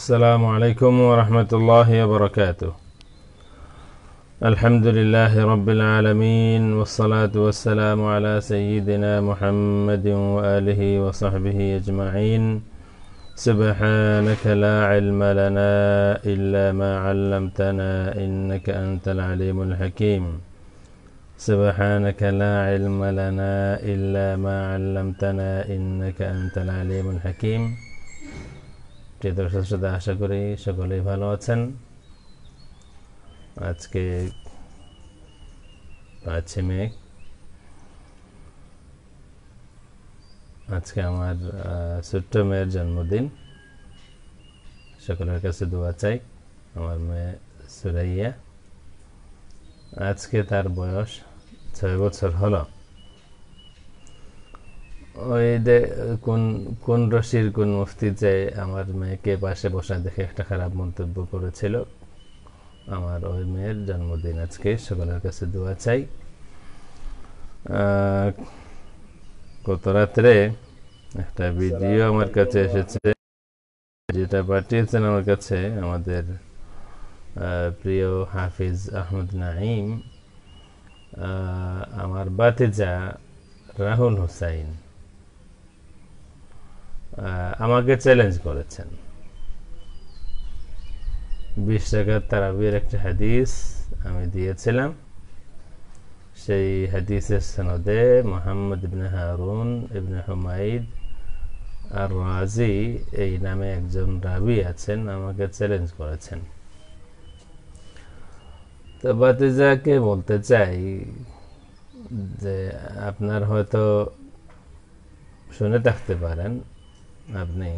السلام عليكم ورحمة الله وبركاته الحمد لله رب العالمين والصلاة والسلام على سيدنا محمد وآله وصحبه أجمعين سبحانك لا علم لنا إلا ما علمتنا إنك أنت العليم الحكيم سبحانك لا علم لنا إلا ما علمتنا إنك أنت العليم الحكيم প্রিয় দর্শক শ্রোতা আশা করি সকলেই ভালো আছেন আজকে পাঁচই মে আজকে আমার ছোট্ট মেয়ের জন্মদিন সকলের কাছে দোয়া চাই আমার মেয়ে সুরাইয়া আজকে তার বয়স ছয় বছর হলো ওই যে কোন কোন রশির কোন মুফতি যে আমার মেয়েকে পাশে বসা দেখে একটা খারাপ মন্তব্য করেছিল আমার ওই মেয়ের জন্মদিন আজকে সকলের কাছে দোয়া চাই গত রাত্রে একটা ভিডিও আমার কাছে এসেছে যেটা পাঠিয়েছেন আমার কাছে আমাদের প্রিয় হাফিজ আহমদ নাইম আমার বাতিজা রাহুল হুসাইন আমাকে চ্যালেঞ্জ করেছেন বিশ টাকার তারাবির একটা হাদিস আমি দিয়েছিলাম সেই হাদিসের সনদে মোহাম্মদ ইবনে হারুন ইবনে হুমাইদ আর রাজি এই নামে একজন রাবি আছেন আমাকে চ্যালেঞ্জ করেছেন তো বাতিজাকে বলতে চাই যে আপনার হয়তো শুনে থাকতে পারেন আপনি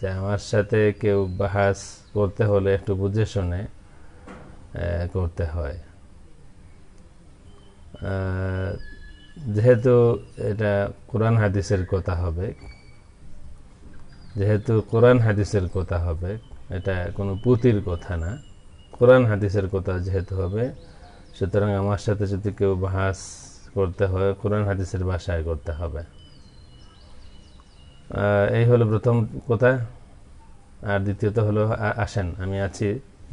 যে আমার সাথে কেউ বাহাস করতে হলে একটু বুঝে শুনে করতে হয় যেহেতু এটা কোরআন হাদিসের কথা হবে যেহেতু কোরআন হাদিসের কথা হবে এটা কোনো পুঁতির কথা না কোরআন হাদিসের কথা যেহেতু হবে সুতরাং আমার সাথে যদি কেউ বাহাস করতে হয় কোরআন হাদিসের বাসায় করতে হবে এই হলো প্রথম কথা আর দ্বিতীয়ত হলো আসেন আমি আছি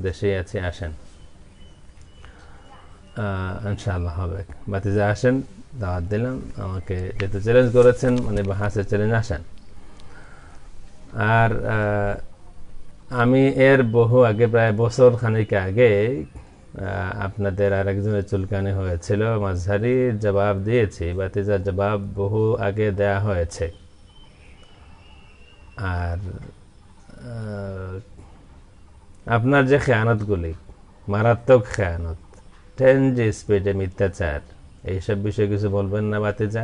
দেশে আছি আসেন ইনশাআল্লাহ হবে বাতিজা আসেন দাওয়াত দিলাম আমাকে যেহেতু চ্যালেঞ্জ করেছেন মানে হাসে চ্যালেঞ্জ আসেন আর আমি এর বহু আগে প্রায় বছর খানিক আগে আপনাদের আর একজনের চুলকানি হয়েছিল মাঝারি জবাব দিয়েছি বাতিজার জবাব বহু আগে দেয়া হয়েছে আর আপনার যে খেয়ানতগুলি মারাত্মক খেয়ানত ট্রেন যে স্পিডে মিথ্যাচার এইসব বিষয়ে কিছু বলবেন না বাতে যা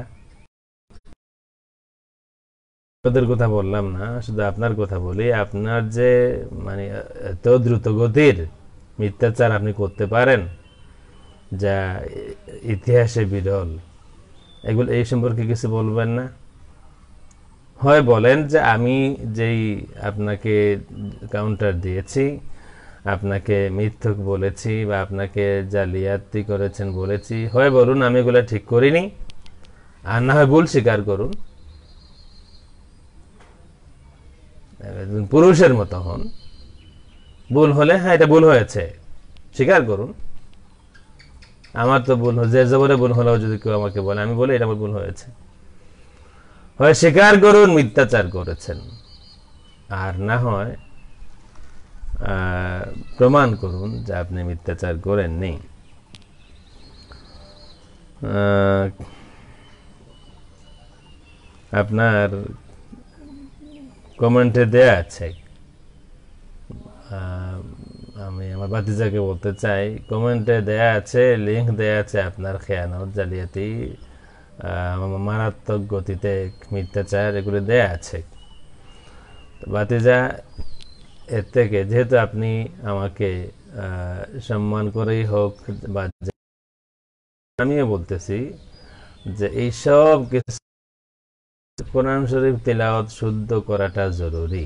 আপনাদের কথা বললাম না শুধু আপনার কথা বলি আপনার যে মানে এত দ্রুতগতির মিথ্যাচার আপনি করতে পারেন যা ইতিহাসে বিরল এগুলো এই সম্পর্কে কিছু বলবেন না হয় বলেন যে আমি যেই আপনাকে কাউন্টার দিয়েছি আপনাকে মিথ্যক বলেছি বা আপনাকে জালিয়াতি করেছেন বলেছি হয় বলুন আমি এগুলো ঠিক করিনি আর না হয় ভুল স্বীকার করুন পুরুষের মতো হন ভুল হলে হ্যাঁ এটা ভুল হয়েছে স্বীকার করুন আমার তো ভুল যে জবরে ভুল হলেও যদি কেউ আমাকে বলে আমি বলে এটা আমার ভুল হয়েছে হয় স্বীকার করুন মিথ্যাচার করেছেন আর না হয় প্রমাণ করুন যে আপনি মিথ্যাচার করেননি আপনার কমেন্টে দেয়া আছে আমি আমার বাতিজাকে বলতে চাই কমেন্টে দেয়া আছে লিঙ্ক দেয়া আছে আপনার খেয়ানত জালিয়াতি মারাত্মক গতিতে মিথ্যাচার এগুলো দেয়া আছে বাতিজা এর থেকে যেহেতু আপনি আমাকে সম্মান করেই হোক বা আমিও বলতেছি যে এইসব কিছু কোরআন শরীফ তেলাওয়াত শুদ্ধ করাটা জরুরি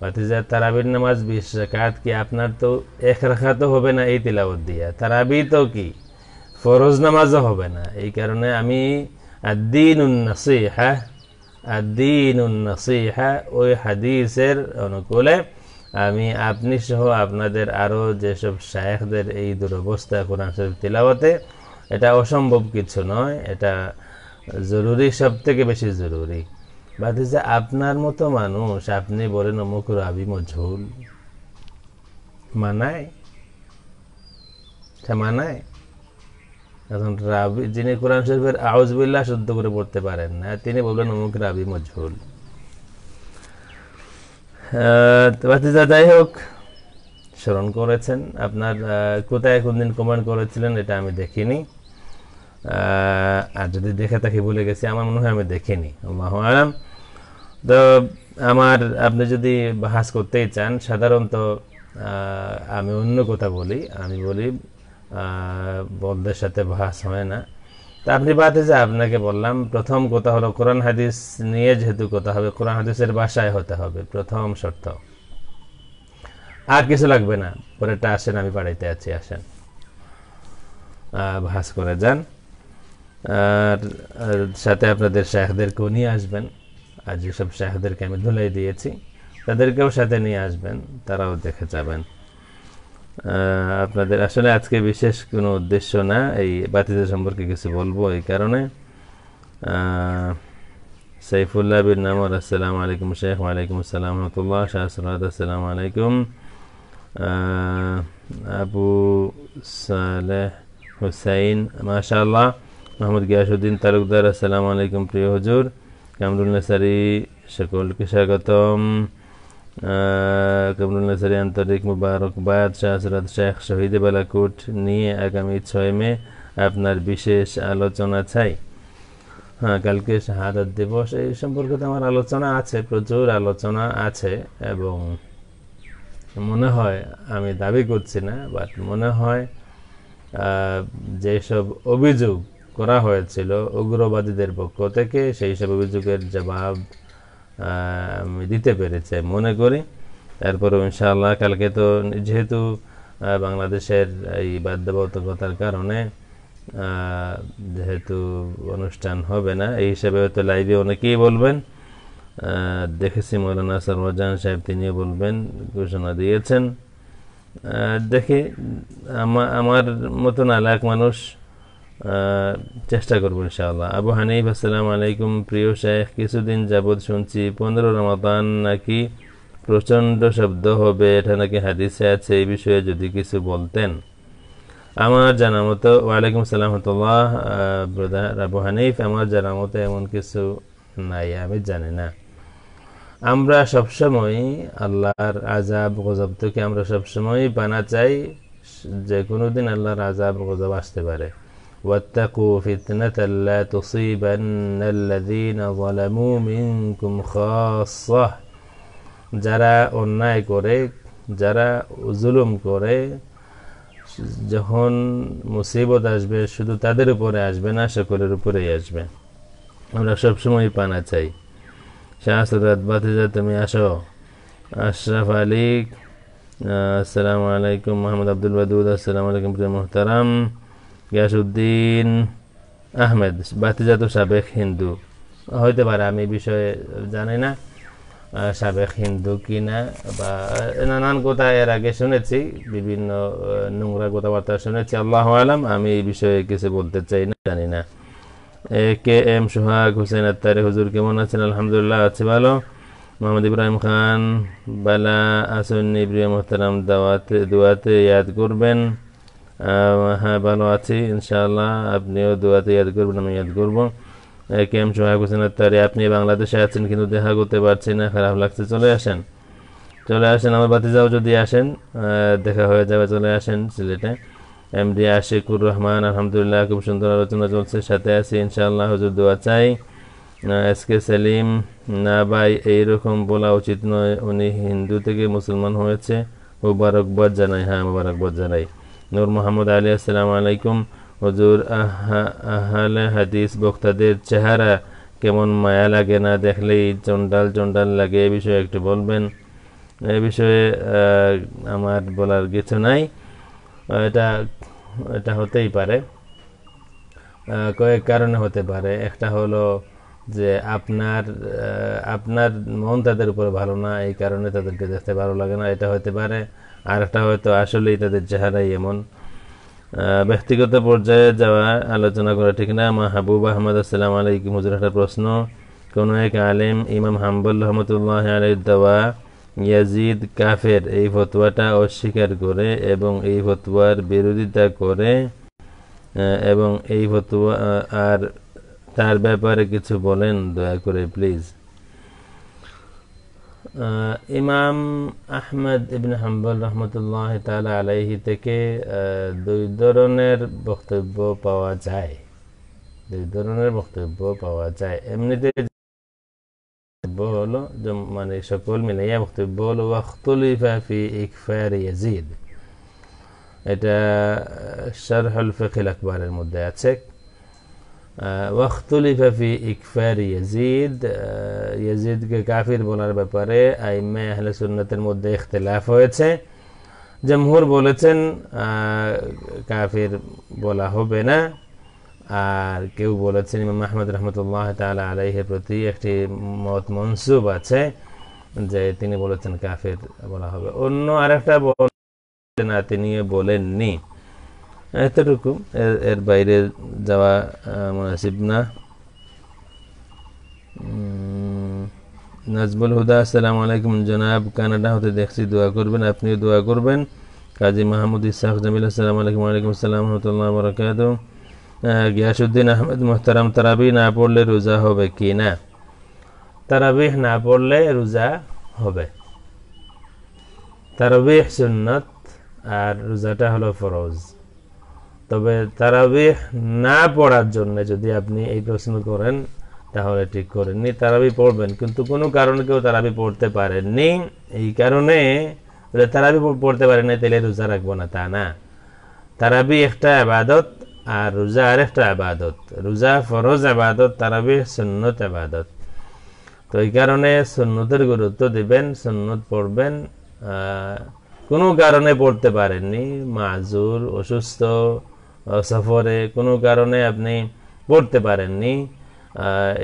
বাতিজা তারাবির নামাজ বিশ্বাস কি আপনার তো এক রাখা তো হবে না এই তেলাওয়াত দিয়া তারাবি তো কি ফরজ নামাজও হবে না এই কারণে আমি দিন উন্নাসি হ্যাঁ দিন উন্নাসি হ্যাঁ ওই হাদিসের অনুকূলে আমি আপনি সহ আপনাদের আরও যেসব শায়েখদের এই দুরবস্থা কোরআন শরীফ তিলাবতে এটা অসম্ভব কিছু নয় এটা জরুরি সব থেকে বেশি জরুরি বাট যে আপনার মতো মানুষ আপনি বলেন অমুক রাবি মঝুল মানায় মানায় এখন রাবি যিনি কোরআন শরীফের আউজবিল্লা শুদ্ধ করে পড়তে পারেন না তিনি বললেন অমুক রাবি মজহুল যাই হোক স্মরণ করেছেন আপনার কোথায় কোন দিন কমেন্ট করেছিলেন এটা আমি দেখিনি আর যদি দেখে থাকি বলে গেছি আমার মনে হয় আমি দেখিনি মাহ আলাম তো আমার আপনি যদি বাহাস করতেই চান সাধারণত আমি অন্য কথা বলি আমি বলি বন্ধের সাথে ভাস হয় না তা আপনি বাদে যে আপনাকে বললাম প্রথম কথা হলো কোরআন হাদিস নিয়ে যেহেতু কথা হবে কোরআন হাদিসের বাসায় হতে হবে প্রথম শর্ত আর কিছু লাগবে না পরেটা আসেন আমি বাড়িতে আছি আসেন ভাস করে যান আর সাথে আপনাদের শাহদেরকেও নিয়ে আসবেন আর যেসব শাহদেরকে আমি ধুলাই দিয়েছি তাদেরকেও সাথে নিয়ে আসবেন তারাও দেখে যাবেন আপনাদের আসলে আজকে বিশেষ কোনো উদ্দেশ্য না এই বাতিদের সম্পর্কে কিছু বলবো এই কারণে সাইফুল্লাহ বিন নামর আসসালামু আলাইকুম শেখ ওয়ালাইকুম আসসালাম রহমতুল্লাহ শাহ সালাদ আসসালামু আলাইকুম আবু সালেহ হুসাইন মাশাল্লাহ মাহমুদ গিয়াসুদ্দিন তালুকদার আসসালামু আলাইকুম প্রিয় হজুর কামরুল নাসারি সকলকে স্বাগতম কামরুল্লাহারি আন্তরিক মুবারকবাদ শাহসরাত শেখ শহীদ বালাকুট নিয়ে আগামী ছয় মে আপনার বিশেষ আলোচনা চাই হ্যাঁ কালকে শাহাদাত দিবস এই সম্পর্কে তো আমার আলোচনা আছে প্রচুর আলোচনা আছে এবং মনে হয় আমি দাবি করছি না বাট মনে হয় যেসব অভিযোগ করা হয়েছিল উগ্রবাদীদের পক্ষ থেকে সেই সব অভিযোগের জবাব আমি দিতে পেরেছি মনে করি তারপরে ইনশাআল্লাহ কালকে তো যেহেতু বাংলাদেশের এই বাধ্যবাধকতার কারণে যেহেতু অনুষ্ঠান হবে না এই হিসাবে হয়তো লাইভে অনেকেই বলবেন দেখেছি মৌলানা সরওয়াজান সাহেব তিনিও বলবেন ঘোষণা দিয়েছেন দেখি আমার মতন আলাক মানুষ চেষ্টা করবো ইনশাআল্লাহ আবু হানিফ আসসালাম আলাইকুম প্রিয় শেখ কিছুদিন যাবৎ শুনছি পনেরো রমাদান নাকি প্রচণ্ড শব্দ হবে এটা নাকি হাদিসে আছে এই বিষয়ে যদি কিছু বলতেন আমার জানা মতো ওয়ালাইকুম আসসালাম হতল্লাহ ব্রদার আবু হানিফ আমার জানা মতো এমন কিছু নাই আমি জানি না আমরা সবসময় আল্লাহর আজাব গজব থেকে আমরা সবসময় বানা চাই যে কোনো দিন আল্লাহর আজাব গজব আসতে পারে واتقوا فتنة لا تصيبن الذين ظلموا منكم خاصة جرى أناي كوري جرى ظلم كوري جهون مصيبة أجبه شدو تدر پوري أجبه ناشه كوري رپوري أجبه أمرا شب شمو يبانا چاي شاس الردبات جا تمي أشو أشرف عليك السلام عليكم محمد عبد الودود السلام عليكم محترم محترم গিয়াসুদ্দিন আহমেদ বাতিজাত সাবেক হিন্দু হইতে পারে আমি বিষয়ে জানি না সাবেক হিন্দু কি না বা নানান কথা এর আগে শুনেছি বিভিন্ন নোংরা কথাবার্তা শুনেছি আল্লাহ আলাম আমি এই বিষয়ে কিছু বলতে চাই না জানি না এ কে এম সোহাগ হোসেন আত্মারে হুজুর কেমন আছেন আলহামদুলিল্লাহ আছে ভালো মোহাম্মদ ইব্রাহিম খান বালা আসন্নি প্রিয় মোহতারাম দাওয়াতে দোয়াতে ইয়াদ করবেন হ্যাঁ ভালো আছি ইনশাল্লাহ আপনিও দোয়াতে ইয়াদ করবেন আমি ইয়াদ করবো কেম সোহাগ হোসেন আত্মারি আপনি বাংলাদেশে আছেন কিন্তু দেখা করতে পারছি না খারাপ লাগছে চলে আসেন চলে আসেন আমার বাতিজাও যদি আসেন দেখা হয়ে যাবে চলে আসেন সিলেটে এম ডি আশিকুর রহমান আলহামদুলিল্লাহ খুব সুন্দর আলোচনা চলছে সাথে আছি ইনশাআল্লাহ হজুর দোয়া চাই এস কে সেলিম না ভাই এইরকম বলা উচিত নয় উনি হিন্দু থেকে মুসলমান হয়েছে মুবারকবাদ জানাই হ্যাঁ মুবারকবাদ জানাই নূর মোহাম্মদ আলী আসসালাম আলাইকুম হজুর আহাল হাদিস বক্তাদের চেহারা কেমন মায়া লাগে না দেখলেই চন্ডাল চন্ডাল লাগে এ বিষয়ে একটু বলবেন এ বিষয়ে আমার বলার কিছু নাই এটা এটা হতেই পারে কয়েক কারণে হতে পারে একটা হলো যে আপনার আপনার মন তাদের উপরে ভালো না এই কারণে তাদেরকে দেখতে ভালো লাগে না এটা হতে পারে আর একটা হয়তো আসলেই তাদের চেহারাই এমন ব্যক্তিগত পর্যায়ে যাওয়া আলোচনা করা ঠিক না মাহবুব আহমদ আসসালাম আলাইকুম হুজুর প্রশ্ন কোনো এক আলেম ইমাম হাম্বুল রহমতুল্লাহ আলাইদ্দাওয়া ইয়াজিদ কাফের এই ফতোয়াটা অস্বীকার করে এবং এই ফতোয়ার বিরোধিতা করে এবং এই ফতোয়া আর তার ব্যাপারে কিছু বলেন দয়া করে প্লিজ ইমাম আহমদ ইবিন হাম্বুল রহমতুল্লাহ তালা আলাইহি থেকে দুই ধরনের বক্তব্য পাওয়া যায় দুই ধরনের বক্তব্য পাওয়া যায় এমনিতে বক্তব্য হলো মানে সকল মিলাইয়া বক্তব্য হলো ওয়াখতুলিফা ফি ইকফার ইয়াজিদ এটা শারহুল ফিকিল আকবরের মধ্যে আছে ওয়াখতুলিফা ফি ইকফার ইয়াজিদ ইয়াজিদকে কাফির বলার ব্যাপারে আইমে আহলে সুন্নতের মধ্যে ইখতলাফ হয়েছে জমহুর বলেছেন কাফির বলা হবে না আর কেউ বলেছেন ইমাম আহমদ রহমতুল্লাহ তালা আলাইহের প্রতি একটি মত মনসুব আছে যে তিনি বলেছেন কাফের বলা হবে অন্য আরেকটা বলেন না তিনিও বলেননি এতটুকু এর এর বাইরে যাওয়া মুনাসিব না নাজবুল হুদা আসসালামু আলাইকুম জনাব কানাডা হতে দেখছি দোয়া করবেন আপনিও দোয়া করবেন কাজী মাহমুদ ইসাহ জামিল আসসালামু আলাইকুম আলাইকুম আসসালাম রহমতুল্লাহ বরকাত গিয়াসুদ্দিন আহমেদ মোহতারাম তারাবি না পড়লে রোজা হবে কি না তারাবিহ না পড়লে রোজা হবে তারাবিহ সুন্নত আর রোজাটা হলো ফরজ তবে তারাবিহ না পড়ার জন্য যদি আপনি এই প্রশ্ন করেন তাহলে ঠিক করেননি তারাবি পড়বেন কিন্তু কোনো কারণে কেউ তারাবি পড়তে পারেননি এই কারণে তারাবি পড়তে পারেন না তাহলে রোজা রাখবো না তা না তারাবি একটা আবাদত আর রোজা আর একটা আবাদত রোজা ফরজ আবাদত তারাবি সুন্নত আবাদত তো এই কারণে সুন্নতের গুরুত্ব দিবেন সুন্নত পড়বেন কোনো কারণে পড়তে পারেননি মাজুর অসুস্থ সফরে কোনো কারণে আপনি পড়তে পারেননি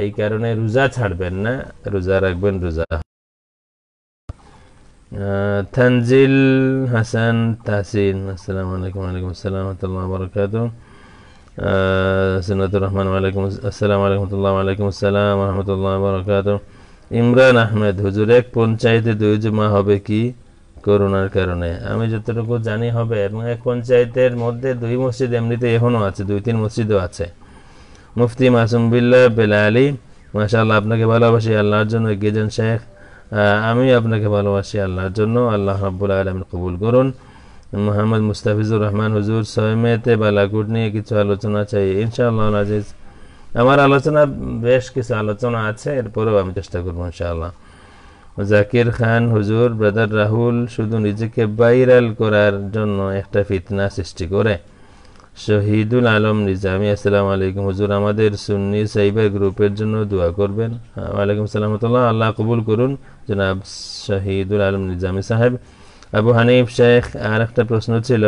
এই কারণে রোজা ছাড়বেন না রোজা রাখবেন রোজা তানজিল হাসান তাহসিন আসসালামু আলাইকুম আলাইকুম আসসালাম রহমতুল্লাহ বরকাত সিনাতুর রহমান ওয়ালাইকুম আসসালাম আলাইকুমতুল্লাহ আলাইকুম আসসালাম রহমতুল্লাহ বরকাত ইমরান আহমেদ হুজুর এক পঞ্চায়েতে দুই জমা হবে কি করোনার কারণে আমি যতটুকু জানি হবে এবং এক পঞ্চায়েতের মধ্যে দুই মসজিদ এমনিতে এখনও আছে দুই তিন মসজিদও আছে মুফতি মাসুম বিল্লা বেলা আলী আপনাকে ভালোবাসি আল্লাহর জন্য এগিয়ে শেখ আমি আপনাকে ভালোবাসি আল্লাহর জন্য আল্লাহ রাব্বুল আলম কবুল করুন মোহাম্মদ মুস্তাফিজুর রহমান হুজুর সয়মেতে বালাকুট নিয়ে কিছু আলোচনা চাই ইনশাআল্লাহ আজিজ আমার আলোচনা বেশ কিছু আলোচনা আছে এরপরেও আমি চেষ্টা করবো ইনশাআল্লাহ জাকির খান হুজুর ব্রাদার রাহুল শুধু নিজেকে বাইরাল করার জন্য একটা ফিতনা সৃষ্টি করে শহীদুল আলম নিজামি আসসালামু আলাইকুম হুজুর আমাদের সুন্নি সাইবার গ্রুপের জন্য দোয়া করবেন ওয়ালাইকুম সালাম আল্লাহ কবুল করুন জনাব শহীদুল আলম নিজামি সাহেব আবু হানিফ শেখ আর একটা প্রশ্ন ছিল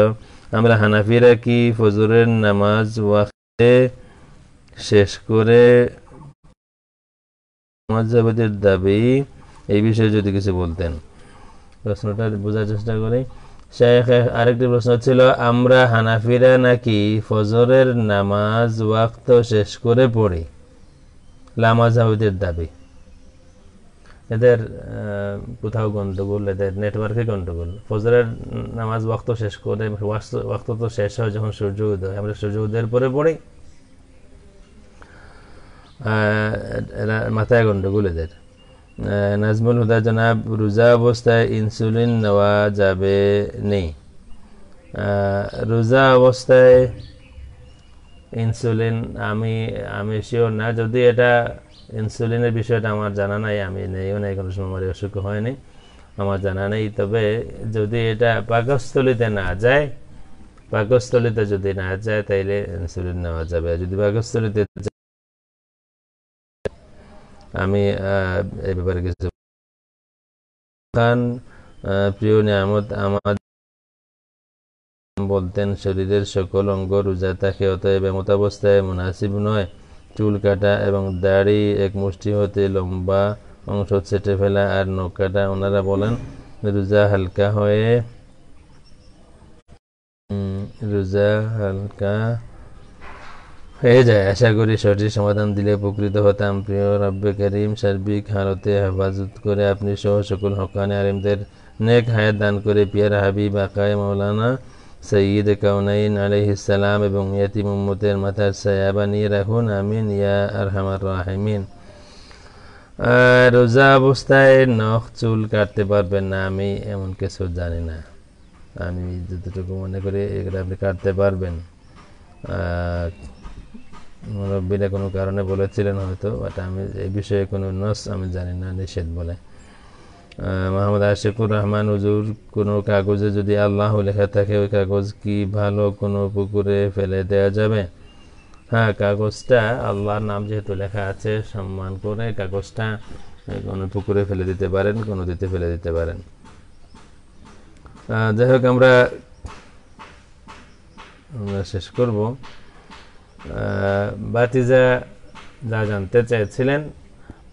আমরা হানাফিরা কি ফজরের নামাজ ওয়াক্তে শেষ করে নামাজ দাবি এই বিষয়ে যদি কিছু বলতেন প্রশ্নটা বোঝার চেষ্টা করি শেখ আরেকটি প্রশ্ন ছিল আমরা হানাফিরা নাকি ফজরের নামাজ ওয়াক্ত শেষ করে পড়ি লামাজাহুদের দাবি এদের কোথাও গন্ডগোল এদের নেটওয়ার্কে গন্ডগোল ফজরের নামাজ ওয়াক্ত শেষ করে ওয়াক্ত তো শেষ হয় যখন সূর্য উদয় আমরা সূর্য উদয়ের পরে পড়ি এরা মাথায় গন্ডগোল এদের নাজমুল হুদা জনাব রোজা অবস্থায় ইনসুলিন নেওয়া যাবে নেই রোজা অবস্থায় ইনসুলিন আমি আমি শিওর না যদি এটা ইনসুলিনের বিষয়টা আমার জানা নাই আমি নেইও নাই কোনো সময় আমার অসুখ হয়নি আমার জানা নেই তবে যদি এটা পাকস্থলিতে না যায় পাকস্থলিতে যদি না যায় তাইলে ইনসুলিন নেওয়া যাবে যদি পাকস্থলিতে আমি এই ব্যাপারে কিছু খান প্রিয় নিয়ামত আমাদের বলতেন শরীরের সকল অঙ্গ রোজা থাকে অতএব মতাবস্থায় মুনাসিব নয় চুল কাটা এবং দাড়ি এক মুষ্টি হতে লম্বা অংশ ছেটে ফেলা আর নখ কাটা ওনারা বলেন রোজা হালকা হয়ে রোজা হালকা হয়ে যায় আশা করি সঠিক সমাধান দিলে উপকৃত হতাম প্রিয় রব্বে করিম সার্বিক হারতে হেফাজত করে আপনি সহ সকল হকানি আলিমদের নেক হায়াত দান করে পিয়ার হাবিব আকায় মৌলানা সঈদ কৌনাইন আলহিসাল্লাম এবং ইয়াতি মোহাম্মদের মাথার সায়াবা নিয়ে রাখুন আমিন ইয়া আরহামার রাহিমিন রোজা অবস্থায় নখ চুল কাটতে পারবেন না আমি এমন কিছু জানি না আমি যতটুকু মনে করি এগুলো আপনি কাটতে পারবেন মুরব্বীরা কোনো কারণে বলেছিলেন হয়তো বাট আমি এই বিষয়ে কোনো নস আমি জানি না নিষেধ বলে মোহাম্মদ আশিকুর রহমান উজুর কোনো কাগজে যদি আল্লাহ লেখা থাকে ওই কাগজ কি ভালো কোনো পুকুরে ফেলে দেওয়া যাবে হ্যাঁ কাগজটা আল্লাহর নাম যেহেতু লেখা আছে সম্মান করে কাগজটা কোনো পুকুরে ফেলে দিতে পারেন কোনো দিতে ফেলে দিতে পারেন যাই হোক আমরা আমরা শেষ করবো বাতিজা যা জানতে চেয়েছিলেন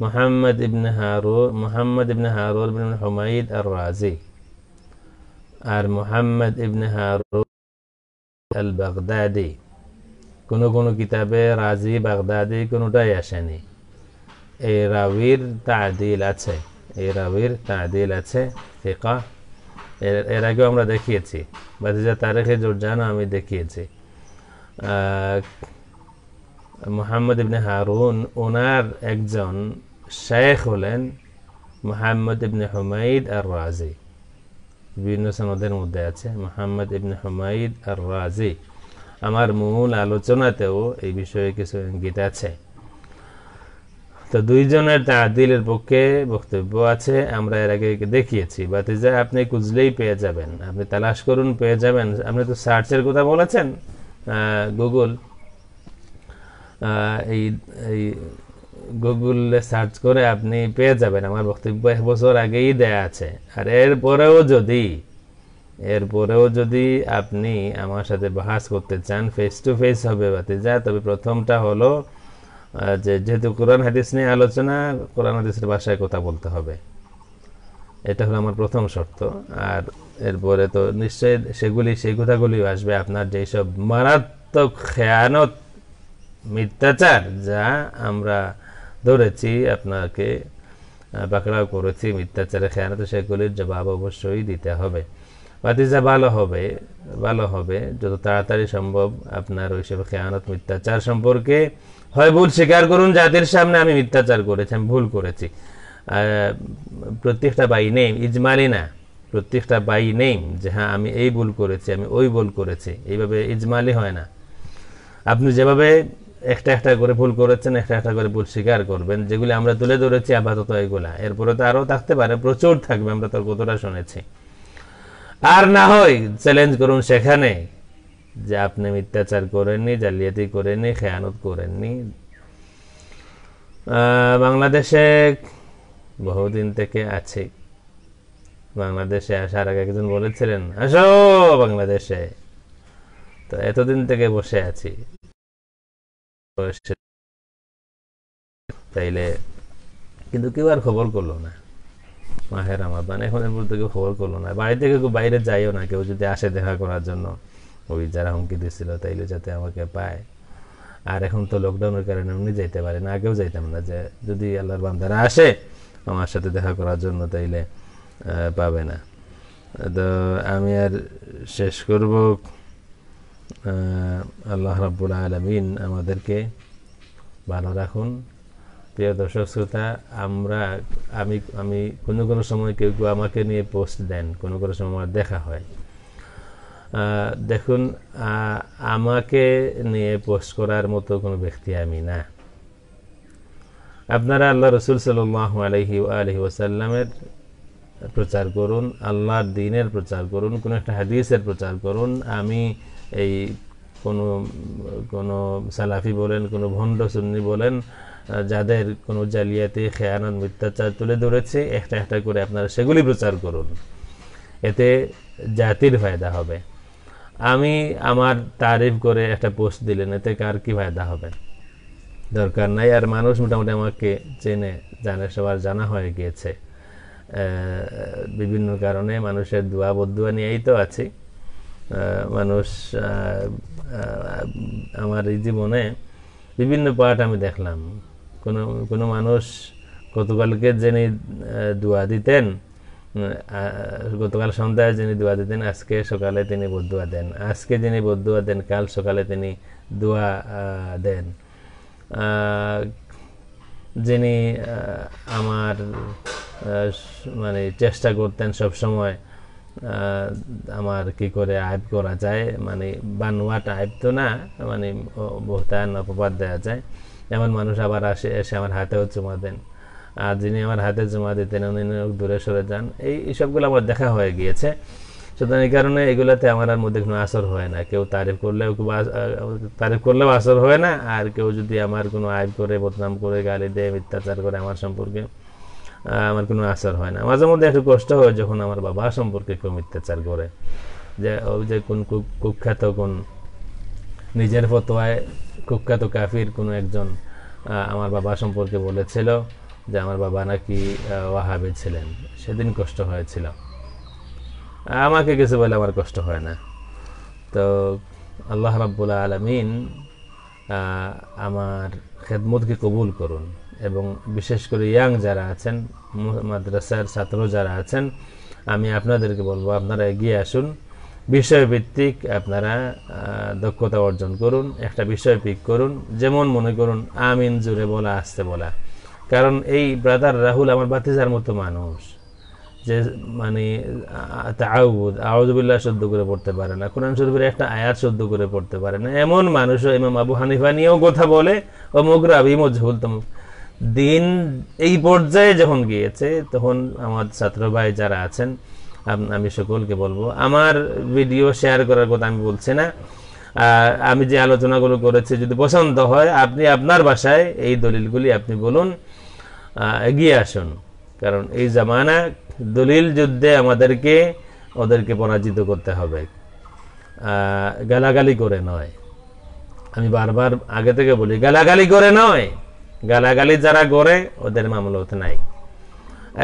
মোহাম্মদ ইবনে হারুর মোহাম্মদ ইবনে হারুর বিন হুমাইদ আর রাজি আর মোহাম্মদ ইবনে হারুর আল বাগদাদি কোনো কোনো কিতাবে রাজি বাগদাদি কোনোটাই আসেনি এই রাবির তাদিল আছে এই রাবির তাদিল আছে ফিকা এর আগেও আমরা দেখিয়েছি বাতিজা তারিখে জানো আমি দেখিয়েছি মোহাম্মদ ইবনে হারুন ওনার একজন শেখ হলেন মোহাম্মদ ইবনে হুমাইদ আর রাজি বিভিন্ন সনদের মধ্যে আছে মোহাম্মদ ইবনে হুমাইদ আর রাজি আমার মূল আলোচনাতেও এই বিষয়ে কিছু ইঙ্গিত আছে তো দুইজনের তাদিলের পক্ষে বক্তব্য আছে আমরা এর আগে দেখিয়েছি বাতিজা আপনি খুঁজলেই পেয়ে যাবেন আপনি তালাশ করুন পেয়ে যাবেন আপনি তো সার্চের কথা বলেছেন গুগল এই এই গুগলে সার্চ করে আপনি পেয়ে যাবেন আমার বক্তব্য এক বছর আগেই দেয়া আছে আর এরপরেও যদি এরপরেও যদি আপনি আমার সাথে বাহাস করতে চান ফেস টু ফেস হবে বাতিজা তবে প্রথমটা হলো যে যেহেতু কোরআন হাদিস নিয়ে আলোচনা কোরআন হাদিসের ভাষায় কথা বলতে হবে এটা হলো আমার প্রথম শর্ত আর এরপরে তো নিশ্চয়ই সেগুলি সেই কথাগুলিও আসবে আপনার যেই সব মারাত্মক খেয়ানত মিথ্যাচার যা আমরা ধরেছি আপনাকে পাকড়াও করেছি মিথ্যাচারে খেয়ানত সেগুলির জবাব অবশ্যই দিতে হবে যা ভালো হবে ভালো হবে যত তাড়াতাড়ি সম্ভব আপনার ওইসব খেয়ানত মিথ্যাচার সম্পর্কে হয় ভুল স্বীকার করুন যাদের সামনে আমি মিথ্যাচার করেছি আমি ভুল করেছি প্রত্যেকটা বাই নেম ইজমালি না প্রত্যেকটা বাই নেম যে হ্যাঁ আমি এই ভুল করেছি আমি ওই ভুল করেছি এইভাবে ইজমালি হয় না আপনি যেভাবে একটা একটা করে ভুল করেছেন একটা একটা করে ভুল স্বীকার করবেন যেগুলি আমরা তুলে ধরেছি আপাতত এগুলা এরপরে তো আরও থাকতে পারে প্রচুর থাকবে আমরা তোর কতটা শুনেছি আর না হয় চ্যালেঞ্জ করুন সেখানে যে আপনি মিথ্যাচার করেননি জালিয়াতি করেননি খেয়ানত করেননি বাংলাদেশে বহুদিন থেকে আছে বাংলাদেশে আসার আগে একজন বলেছিলেন আসো বাংলাদেশে তো এতদিন থেকে বসে আছি তাইলে কিন্তু কেউ আর খবর করলো না মাহে রামাদান এখন এর মধ্যে কেউ খবর করলো না বাড়ি থেকে কেউ বাইরে যাইও না কেউ যদি আসে দেখা করার জন্য ওই যারা হুমকি দিয়েছিল তাইলে যাতে আমাকে পায় আর এখন তো লকডাউনের কারণে উনি যাইতে পারে না কেউ যাইতাম না যে যদি আল্লাহর বান্ধারা আসে আমার সাথে দেখা করার জন্য তাইলে পাবে না তো আমি আর শেষ করবো আল্লাহ রাবুল আলমিন আমাদেরকে ভালো রাখুন প্রিয় দর্শক শ্রোতা আমরা আমি আমি কোনো কোনো সময় কেউ কেউ আমাকে নিয়ে পোস্ট দেন কোনো কোনো সময় আমার দেখা হয় দেখুন আমাকে নিয়ে পোস্ট করার মতো কোনো ব্যক্তি আমি না আপনারা আল্লাহ রসুল সাল্লাহ আলহি আলহি ওসাল্লামের প্রচার করুন আল্লাহর দিনের প্রচার করুন কোনো একটা হাদিসের প্রচার করুন আমি এই কোনো কোনো সালাফি বলেন কোনো ভণ্ড সুন্নি বলেন যাদের কোনো জালিয়াতি খেয়ানত মিথ্যাচার তুলে ধরেছে একটা একটা করে আপনারা সেগুলি প্রচার করুন এতে জাতির ফায়দা হবে আমি আমার তারিফ করে একটা পোস্ট দিলেন এতে কার কী ফায়দা হবে দরকার নাই আর মানুষ মোটামুটি আমাকে চেনে জানে সবার জানা হয়ে গিয়েছে বিভিন্ন কারণে মানুষের দোয়া বদুয়া নিয়েই তো আছি মানুষ আমার এই জীবনে বিভিন্ন পাঠ আমি দেখলাম কোনো কোনো মানুষ গতকালকে যিনি দোয়া দিতেন গতকাল সন্ধ্যায় যিনি দোয়া দিতেন আজকে সকালে তিনি বদুয়া দেন আজকে যিনি বদুয়া দেন কাল সকালে তিনি দোয়া দেন যিনি আমার মানে চেষ্টা করতেন সব সময় আমার কি করে আয়ব করা যায় মানে বানোয়াট আয়ব তো না মানে বহুতায়ন অপবাদ দেওয়া যায় এমন মানুষ আবার আসে এসে আমার হাতেও চুমা দেন আর যিনি আমার হাতে জমা দিতেন উনি দূরে সরে যান এই এইসবগুলো আমার দেখা হয়ে গিয়েছে সুতরাং এই কারণে এগুলোতে আমার আর মধ্যে কোনো আসর হয় না কেউ তারিফ করলেও তারিফ করলেও আসর হয় না আর কেউ যদি আমার কোনো আয় করে বদনাম করে গালি দেয় মিথ্যাচার করে আমার সম্পর্কে আমার কোনো আসার হয় না মাঝে মধ্যে একটু কষ্ট হয় যখন আমার বাবা সম্পর্কে কেউ মিথ্যাচার করে যে ওই যে কোন কুখ্যাত কোন নিজের ফতোয়ায় কুখ্যাত কাফির কোনো একজন আমার বাবা সম্পর্কে বলেছিল যে আমার বাবা নাকি ওয়াহাবে ছিলেন সেদিন কষ্ট হয়েছিল আমাকে কিছু বলে আমার কষ্ট হয় না তো আল্লাহ রাবুল্লা আলমিন আমার খেদমতকে কবুল করুন এবং বিশেষ করে ইয়াং যারা আছেন মাদ্রাসার ছাত্র যারা আছেন আমি আপনাদেরকে বলবো আপনারা এগিয়ে আসুন বিষয়ভিত্তিক আপনারা দক্ষতা অর্জন করুন একটা বিষয় পিক করুন যেমন মনে করুন আমিন জুড়ে বলা আসতে বলা কারণ এই ব্রাদার রাহুল আমার বাতিজার মতো মানুষ যে মানে আউদ আউদুবিল্লাহ সদ্য করে পড়তে পারে না কোরআন শরীফের একটা আয়াত সদ্য করে পড়তে পারে না এমন মানুষও ইমাম আবু হানিফা নিয়েও কথা বলে ও মোগরাবি মজহুল তম দিন এই পর্যায়ে যখন গিয়েছে তখন আমার ছাত্র ভাই যারা আছেন আমি সকলকে বলবো আমার ভিডিও শেয়ার করার কথা আমি বলছি না আমি যে আলোচনাগুলো করেছি যদি পছন্দ হয় আপনি আপনার বাসায় এই দলিলগুলি আপনি বলুন এগিয়ে আসুন কারণ এই জামানা দলিল যুদ্ধে আমাদেরকে ওদেরকে পরাজিত করতে হবে গালাগালি করে নয় আমি বারবার আগে থেকে বলি গালাগালি করে নয় গালাগালি যারা গড়ে ওদের মামলত নাই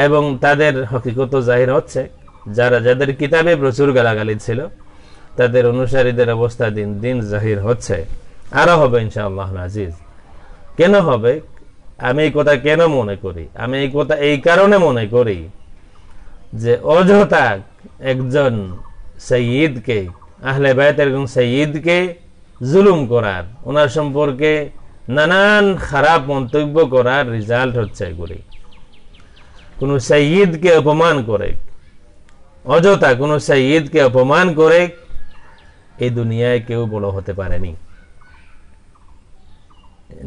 এবং তাদের হকিকত জাহির হচ্ছে যারা যাদের কিতাবে প্রচুর গালাগালি ছিল তাদের অনুসারীদের অবস্থা দিন দিন জাহির হচ্ছে আরও হবে ইনশাআল্লাহ নাজিজ কেন হবে আমি এই কথা কেন মনে করি আমি এই কথা এই কারণে মনে করি যে অযথা একজন সঈদকে আহলে বায়তের একজন সঈদকে জুলুম করার ওনার সম্পর্কে নানান খারাপ মন্তব্য করার রেজাল্ট হচ্ছে এগুলি কোনো সাইদকে অপমান করে অযথা কোনো সাইদকে অপমান করে এই দুনিয়ায় কেউ বড় হতে পারেনি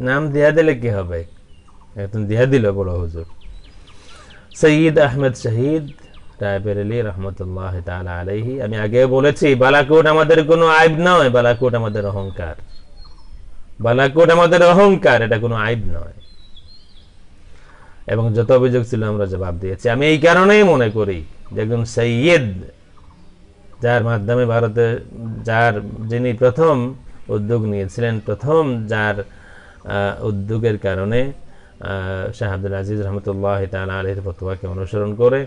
নাম দেয়া দিলে কি হবে একদম দেয়া দিল বড় হুজুর সঈদ আহমেদ শহীদ রায়বের রহমতুল্লাহ তালা আলহি আমি আগে বলেছি বালাকোট আমাদের কোনো আইব নয় বালাকোট আমাদের অহংকার বানাকুট আমাদের অহংকার এটা কোনো আইব নয় এবং যত অভিযোগ ছিল আমরা জবাব দিয়েছি আমি এই কারণেই মনে করি যে একজন সৈয়দ যার মাধ্যমে ভারতে যার যিনি প্রথম উদ্যোগ নিয়েছিলেন প্রথম যার উদ্যোগের কারণে শাহ আব্দুল আজিজ রহমতুল্লাহ তাল আলহির ফতুয়াকে অনুসরণ করে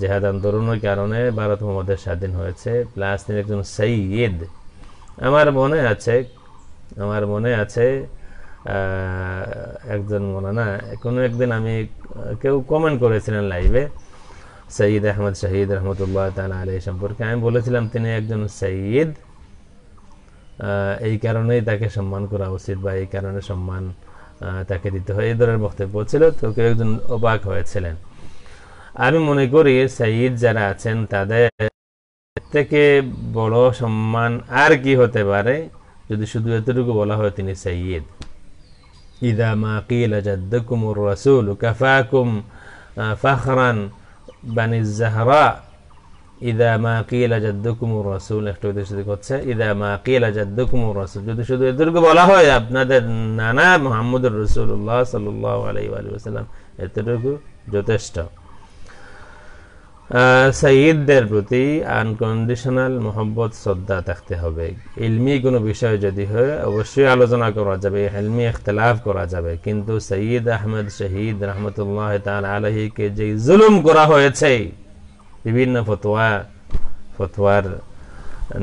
জেহাদ আন্দোলনের কারণে ভারত মোহাম্মদের স্বাধীন হয়েছে প্লাস তিনি একজন সৈয়দ আমার মনে আছে আমার মনে আছে একজন না কোনো একদিন আমি কেউ কমেন্ট করেছিলেন লাইভে সঈদ আহমদ শহীদ রহমতুল্লাহ তালা আলী সম্পর্কে আমি বলেছিলাম তিনি একজন সঈদ এই কারণেই তাকে সম্মান করা উচিত বা এই কারণে সম্মান তাকে দিতে হয় এই ধরনের বক্তব্য ছিল তো কেউ একজন অবাক হয়েছিলেন আমি মনে করি সঈদ যারা আছেন তাদের থেকে বড় সম্মান আর কি হতে পারে যদি শুধু এতটুকু বলা হয় তিনি সৈয়দ ইদা মা কিলা জাদ্দকুমুর রাসুল কাফাকুম ফাখরান বানিজ জাহরা ইদা মা কিলা জাদ্দুকুমুর রাসুল একটা উদ্দেশ্য হচ্ছে ইদা মা কিলা জাদ্দুকুমুর রাসুল যদি শুধু এতটুকু বলা হয় আপনাদের নানা মোহাম্মদুর রসুল্লাহ সাল্লাহ আলাই আলী সাল্লাম এতটুকু যথেষ্ট সাইদদের প্রতি আনকন্ডিশনাল মোহাম্মত শ্রদ্ধা থাকতে হবে ইলমি কোনো বিষয় যদি হয় অবশ্যই আলোচনা করা যাবে হেলমি এখতলাফ করা যাবে কিন্তু সঈদ আহমদ শহীদ রহমতুল্লাহ তাল আলহীকে যে জুলুম করা হয়েছে বিভিন্ন ফতোয়া ফতোয়ার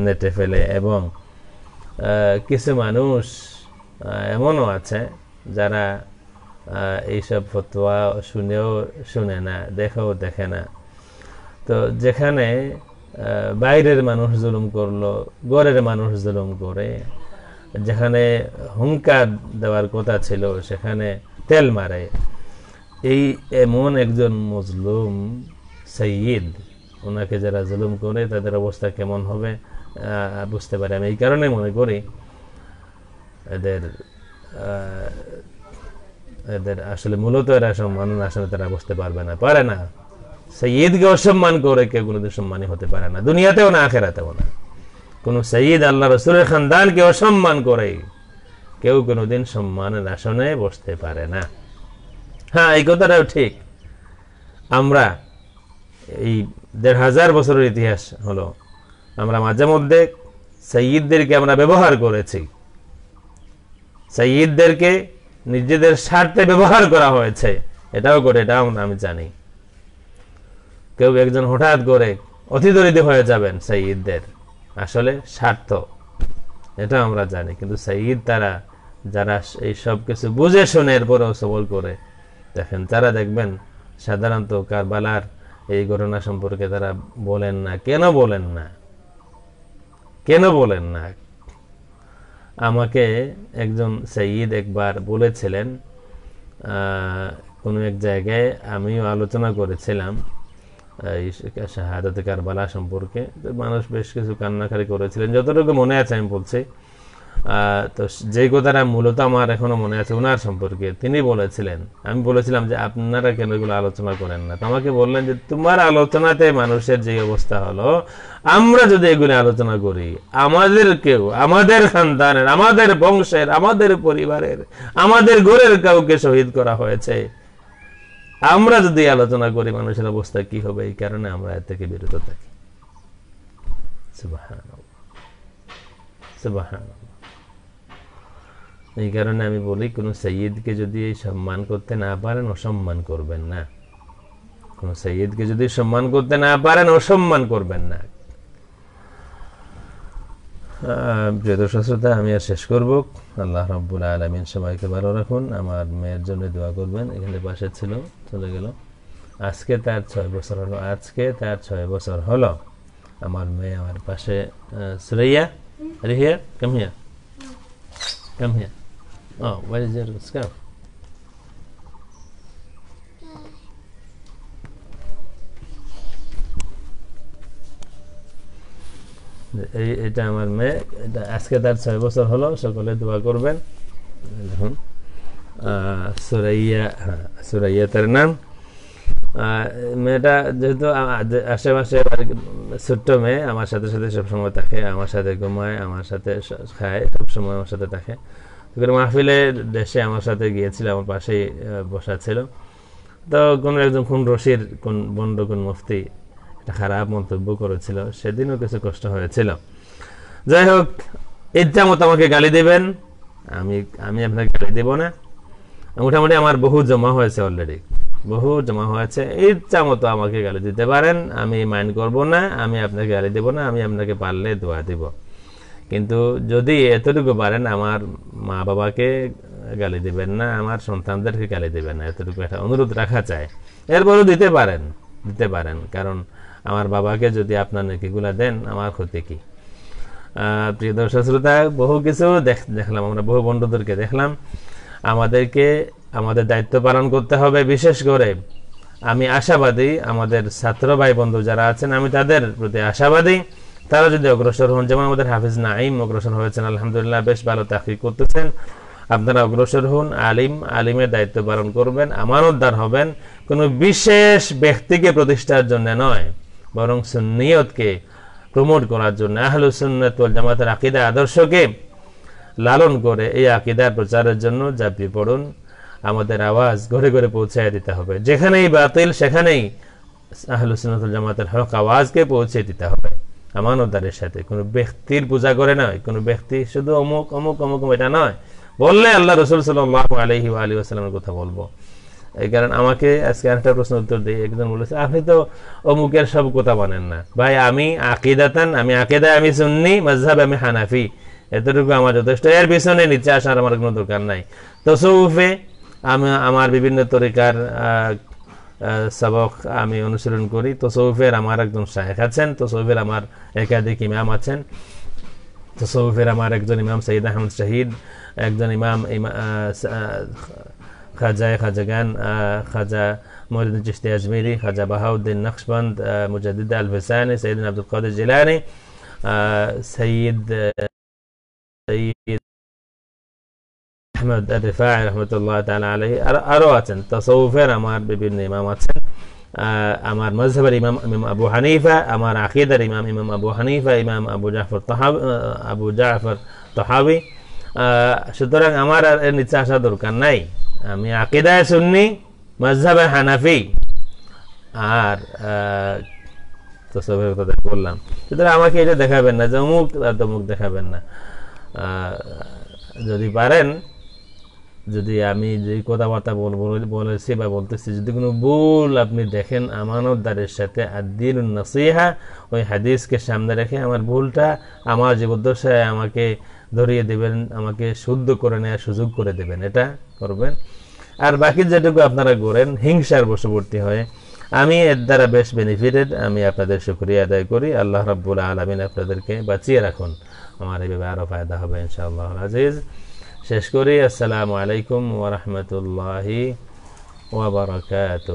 নেটে ফেলে এবং কিছু মানুষ এমনও আছে যারা এইসব ফতোয়া শুনেও শুনে না দেখেও দেখে না তো যেখানে বাইরের মানুষ জুলুম করলো গড়ের মানুষ জুলুম করে যেখানে হুঙ্কার দেওয়ার কথা ছিল সেখানে তেল মারে এই এমন একজন মজলুম সঈদ ওনাকে যারা জুলুম করে তাদের অবস্থা কেমন হবে বুঝতে পারি আমি এই কারণে মনে করি এদের এদের আসলে মূলত এরা সম্মান আসলে তারা বুঝতে পারবে না পারে না সঈদকে অসম্মান করে কেউ কোনো সম্মানী হতে পারে না দুনিয়াতেও না আখেরাতেও না কোন সঈদ আল্লাহ রসুলের খানদানকে অসম্মান করে কেউ কোনোদিন সম্মানের আসনে বসতে পারে না হ্যাঁ এই কথাটাও ঠিক আমরা এই দেড় হাজার বছরের ইতিহাস হলো আমরা মাঝে মধ্যে সঈদদেরকে আমরা ব্যবহার করেছি সঈদদেরকে নিজেদের স্বার্থে ব্যবহার করা হয়েছে এটাও করে এটাও আমি জানি কেউ একজন হঠাৎ করে অতিদরিদ হয়ে যাবেন সাইয়িদদের আসলে স্বার্থ এটা আমরা জানি কিন্তু সাইয়িদ তারা যারা এই সব কিছু বুঝে শুনে এরপরেও সবল করে দেখেন তারা দেখবেন সাধারণত কারবালার এই ঘটনা সম্পর্কে তারা বলেন না কেন বলেন না কেন বলেন না আমাকে একজন সঈদ একবার বলেছিলেন কোনো এক জায়গায় আমিও আলোচনা করেছিলাম এই কারবালা সম্পর্কে তো মানুষ বেশ কিছু কান্নাকারি করেছিলেন যতটুকু মনে আছে আমি বলছি তো যে কথাটা মূলত আমার এখনো মনে আছে ওনার সম্পর্কে তিনি বলেছিলেন আমি বলেছিলাম যে আপনারা কেন এগুলো আলোচনা করেন না আমাকে বললেন যে তোমার আলোচনাতে মানুষের যে অবস্থা হলো আমরা যদি এগুলো আলোচনা করি আমাদের কেউ আমাদের সন্তানের আমাদের বংশের আমাদের পরিবারের আমাদের ঘরের কাউকে শহীদ করা হয়েছে আমরা যদি আলোচনা করি মানুষের অবস্থা কি হবে এই কারণে আমরা এর থেকে বিরত থাকি এই কারণে আমি বলি কোনো সৈয়দকে যদি সম্মান করতে না পারেন অসম্মান করবেন না কোনো সৈয়দকে যদি সম্মান করতে না পারেন অসম্মান করবেন না প্রিয় দর্শক শ্রোতা আমি আর শেষ করব আল্লাহ রব্বুল আলমিন সবাইকে ভালো রাখুন আমার মেয়ের জন্য দোয়া করবেন এখানে পাশে ছিল চলে গেল আজকে তার ছয় বছর হলো আজকে তার ছয় বছর হলো আমার মেয়ে আমার পাশে সুরাইয়া রিহিয়া কামিয়া কামিয়া ও ওয়াইজ ইয়ার স্কাফ এই এটা আমার মেয়ে এটা আজকে তার ছয় বছর হলো সকলে দোয়া করবেন দেখুন সুরাইয়া হ্যাঁ, সুরাইয়া তার নাম মেয়েটা যেহেতু আশেপাশে ছোট্ট মেয়ে আমার সাথে সাথে সবসময় থাকে আমার সাথে ঘুমায় আমার সাথে খায় সবসময় আমার সাথে থাকে কোনো মাহফিলে দেশে আমার সাথে গিয়েছিল আমার পাশেই বসা ছিল তো কোনো একজন কোন রশির কোন বন্ড কোন মুফতি খারাপ মন্তব্য করেছিল সেদিনও কিছু কষ্ট হয়েছিল যাই হোক ইচ্ছা মতো আমাকে গালি দেবেন আমি আমি আপনাকে গালি দেব না মোটামুটি আমার বহু জমা হয়েছে অলরেডি বহু জমা হয়েছে ইচ্ছা মতো আমাকে গালি দিতে পারেন আমি মাইন্ড করব না আমি আপনাকে গালি দেব না আমি আপনাকে পারলে দোয়া দিব কিন্তু যদি এতটুকু পারেন আমার মা বাবাকে গালি দেবেন না আমার সন্তানদেরকে গালি দেবেন না এতটুকু একটা অনুরোধ রাখা চায় এরপরও দিতে পারেন দিতে পারেন কারণ আমার বাবাকে যদি আপনার নাকিগুলা দেন আমার ক্ষতি কি প্রিয় দর্শক শ্রোতা বহু কিছু দেখলাম আমরা বহু বন্ধুদেরকে দেখলাম আমাদেরকে আমাদের দায়িত্ব পালন করতে হবে বিশেষ করে আমি আশাবাদী আমাদের ছাত্র ভাই বন্ধু যারা আছেন আমি তাদের প্রতি আশাবাদী তারা যদি অগ্রসর হন যেমন আমাদের হাফিজ নাইম অগ্রসর হয়েছেন আলহামদুলিল্লাহ বেশ ভালো তাকি করতেছেন আপনারা অগ্রসর হন আলিম আলিমের দায়িত্ব পালন করবেন উদ্ধার হবেন কোনো বিশেষ ব্যক্তিকে প্রতিষ্ঠার জন্য নয় বরং সুন্নিয়তকে প্রমোট করার জন্য আহলু আহলুসুন্নত জামাতের আকিদা আদর্শকে লালন করে এই আকিদার প্রচারের জন্য ঝাঁপিয়ে পড়ুন আমাদের আওয়াজ ঘরে ঘরে পৌঁছাই দিতে হবে যেখানেই বাতিল সেখানেই আহলু সুন্নত জামাতের হক আওয়াজকে পৌঁছে দিতে হবে আমানতদারের সাথে কোনো ব্যক্তির পূজা করে নয় কোনো ব্যক্তি শুধু অমুক অমুক অমুক এটা নয় বললে আল্লাহ রসুল সাল্লাহ আলহি আলী আসসালামের কথা বলবো এই কারণ আমাকে আজকে একটা প্রশ্ন উত্তর দিই একজন বলেছে আপনি তো অমুকের সব কথা বানেন না ভাই আমি আকিদাতান আমি আকিদা আমি সুন্নি মজহাব আমি হানাফি এতটুকু আমার যথেষ্ট এর পিছনে নিচে আসার আমার কোনো দরকার নাই তো সৌফে আমি আমার বিভিন্ন তরিকার সবক আমি অনুসরণ করি তো সৌফের আমার একজন শায়েখ আছেন তো সৌফের আমার একাধিক ইমাম আছেন তো সৌফের আমার একজন ইমাম সঈদ আহমদ শাহিদ একজন ইমাম خواجه خواجگان آه، خواجه مولد چشتی اجمیری خواجه بهاءالدین نقشبند آه، مجدد الفسانی سید عبدالقادر جیلانی آه، سید سيد أحمد الرفاعي رحمة الله تعالی علیه أرواتن تصوفين أمار ببین إماماتن أمار مذهب امام إمام أبو حنیفه أمار عقیده امام إمام أبو حنیفه إمام أبو جعفر طحاب أبو جعفر طحاوي সুতরাং امار আর এর নিচে আসা দরকার আমি আকেদায় সুন্নি মজহাবে হানাফি আর তো সবের কথা বললাম সুতরাং আমাকে এটা দেখাবেন না যে অমুক আর তমুক দেখাবেন না যদি পারেন যদি আমি যে কথাবার্তা বলেছি বা বলতেছি যদি কোনো ভুল আপনি দেখেন আমানতদারের সাথে আদির নসিহা ওই হাদিসকে সামনে রেখে আমার ভুলটা আমার জীবদ্দশায় আমাকে ধরিয়ে দেবেন আমাকে শুদ্ধ করে নেওয়ার সুযোগ করে দেবেন এটা করবেন আর বাকি যেটুকু আপনারা করেন হিংসার বশবর্তী হয়ে আমি এর দ্বারা বেশ বেনিফিটেড আমি আপনাদের শুক্রিয়া আদায় করি আল্লাহ রব্বুল আলমিন আপনাদেরকে বাঁচিয়ে রাখুন আমার এইভাবে আরও ফায়দা হবে ইনশাআল্লাহ আজিজ শেষ করি আসসালামু আলাইকুম ওরহমতুল্লাহি ওবরকাত